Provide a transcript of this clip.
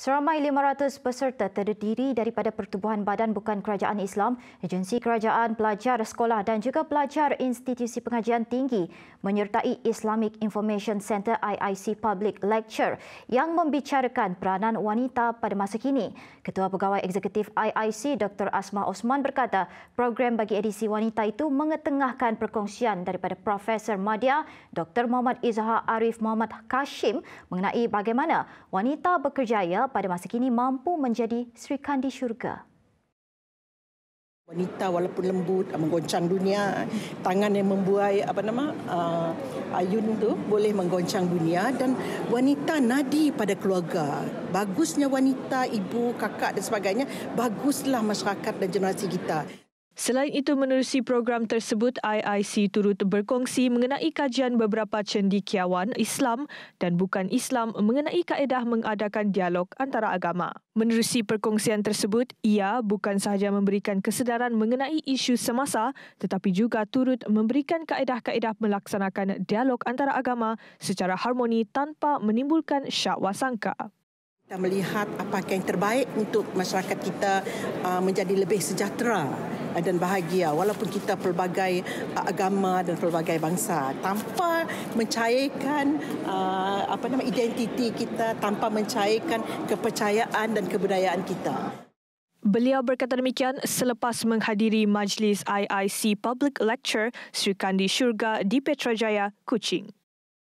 Seramai 500 peserta terdiri daripada Pertubuhan Badan Bukan Kerajaan Islam, Agensi Kerajaan, Pelajar Sekolah dan juga Pelajar Institusi Pengajian Tinggi menyertai Islamic Information Center IIC Public Lecture yang membicarakan peranan wanita pada masa kini. Ketua Pegawai Eksekutif IIC Dr. Asma Osman berkata program bagi edisi wanita itu mengetengahkan perkongsian daripada Profesor Madia Dr. Muhammad Izhar Arif Muhammad Kashim mengenai bagaimana wanita bekerjaya pada masa kini mampu menjadi Sri Kandi Syurga. Wanita walaupun lembut, ah, menggoncang dunia, tangan yang membuai apa nama uh, ayun itu boleh menggoncang dunia dan wanita nadi pada keluarga. Bagusnya wanita, ibu, kakak dan sebagainya, baguslah masyarakat dan generasi kita. Selain itu menerusi program tersebut, IIC turut berkongsi mengenai kajian beberapa cendikiawan Islam dan bukan Islam mengenai kaedah mengadakan dialog antara agama. Menerusi perkongsian tersebut, ia bukan sahaja memberikan kesedaran mengenai isu semasa tetapi juga turut memberikan kaedah-kaedah melaksanakan dialog antara agama secara harmoni tanpa menimbulkan syak wasangka kita melihat apa yang terbaik untuk masyarakat kita uh, menjadi lebih sejahtera Eh, dan bahagia walaupun kita pelbagai eh, agama dan pelbagai bangsa tanpa mencairkan eh, apa nama identiti kita tanpa mencairkan kepercayaan dan kebudayaan kita. Beliau berkata demikian selepas menghadiri majlis IIC Public Lecture Sri Kandi Syurga di Petrajaya, Kuching.